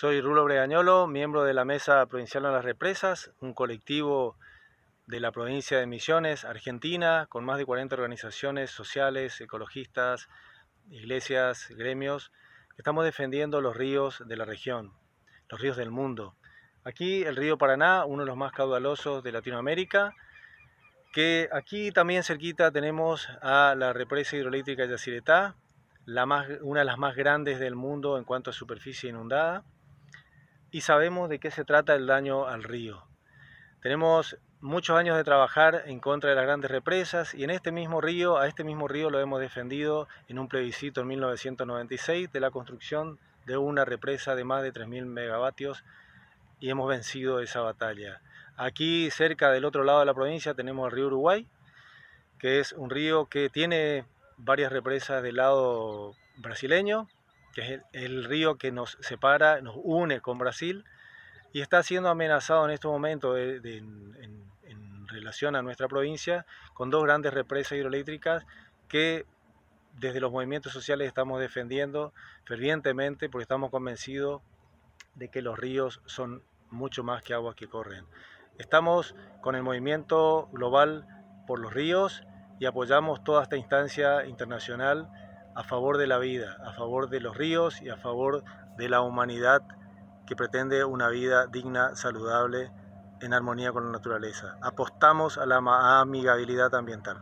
Soy Rulo Bregañolo, miembro de la Mesa Provincial de las Represas, un colectivo de la provincia de Misiones, Argentina, con más de 40 organizaciones sociales, ecologistas, iglesias, gremios, estamos defendiendo los ríos de la región, los ríos del mundo. Aquí el río Paraná, uno de los más caudalosos de Latinoamérica, que aquí también cerquita tenemos a la represa hidroeléctrica de la una de las más grandes del mundo en cuanto a superficie inundada y sabemos de qué se trata el daño al río. Tenemos muchos años de trabajar en contra de las grandes represas y en este mismo río, a este mismo río lo hemos defendido en un plebiscito en 1996 de la construcción de una represa de más de 3.000 megavatios y hemos vencido esa batalla. Aquí cerca del otro lado de la provincia tenemos el río Uruguay, que es un río que tiene varias represas del lado brasileño, que es el, río que nos separa, nos une con Brasil, y está siendo amenazado en este momento en, en, relación a nuestra provincia con dos grandes represas hidroeléctricas que desde los movimientos sociales estamos defendiendo fervientemente porque estamos convencidos de que los ríos son mucho más que aguas que corren. Estamos con el movimiento global por los ríos y apoyamos toda esta instancia internacional a favor de la vida, a favor de los ríos y a favor de la humanidad que pretende una vida digna, saludable, en armonía con la naturaleza. Apostamos a la amigabilidad ambiental.